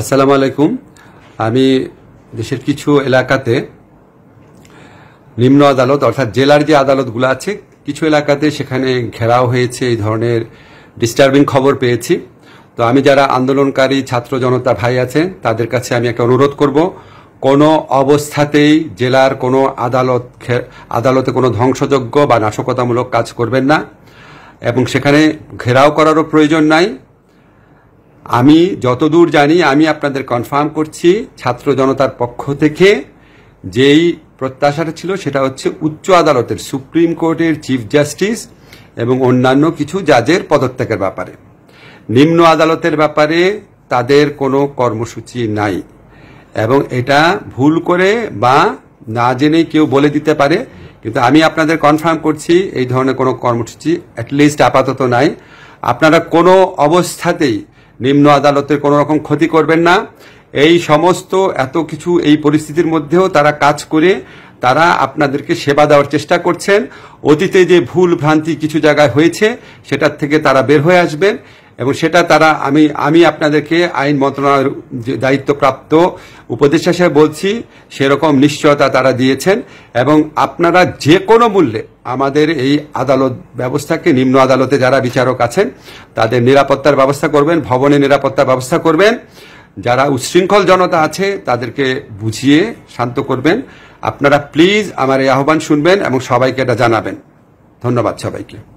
আসসালামু আলাইকুম আমি দেশের কিছু এলাকাতে নিম্ন আদালত অর্থাৎ জেলার যে আদালতগুলো আছে কিছু এলাকাতে সেখানে ঘেরাও হয়েছে এই ধরনের ডিস্টার্বিং খবর পেয়েছি তো আমি যারা আন্দোলনকারী ছাত্র জনতা ভাই আছেন তাদের কাছে আমি একটা অনুরোধ করব কোনো অবস্থাতেই জেলার কোনো আদালত আদালতে কোনো ধ্বংসযোগ্য বা নাশকতামূলক কাজ করবেন না এবং সেখানে ঘেরাও করারও প্রয়োজন নাই আমি যতদূর জানি আমি আপনাদের কনফার্ম করছি ছাত্র জনতার পক্ষ থেকে যেই প্রত্যাশাটা ছিল সেটা হচ্ছে উচ্চ আদালতের সুপ্রিম কোর্টের চিফ জাস্টিস এবং অন্যান্য কিছু জাজের পদত্যাগের ব্যাপারে নিম্ন আদালতের ব্যাপারে তাদের কোনো কর্মসূচি নাই এবং এটা ভুল করে বা না জেনে কেউ বলে দিতে পারে কিন্তু আমি আপনাদের কনফার্ম করছি এই ধরনের কোনো কর্মসূচি অ্যাটলিস্ট আপাতত নাই আপনারা কোনো অবস্থাতেই নিম্ন আদালতের কোনো রকম ক্ষতি করবেন না এই সমস্ত এত কিছু এই পরিস্থিতির মধ্যেও তারা কাজ করে তারা আপনাদেরকে সেবা দেওয়ার চেষ্টা করছেন অতীতে যে ভুল ভ্রান্তি কিছু জায়গায় হয়েছে সেটার থেকে তারা বের হয়ে আসবেন এবং সেটা তারা আমি আমি আপনাদেরকে আইন মন্ত্রণালয়ের দায়িত্বপ্রাপ্ত উপদেষ্টা হিসেবে বলছি সেরকম নিশ্চয়তা তারা দিয়েছেন এবং আপনারা যে কোনো মূল্যে আমাদের এই আদালত ব্যবস্থাকে নিম্ন আদালতে যারা বিচারক আছেন তাদের নিরাপত্তার ব্যবস্থা করবেন ভবনে নিরাপত্তার ব্যবস্থা করবেন যারা উচ্ছৃঙ্খল জনতা আছে তাদেরকে বুঝিয়ে শান্ত করবেন আপনারা প্লিজ আমার এই আহ্বান শুনবেন এবং সবাইকে এটা জানাবেন ধন্যবাদ সবাইকে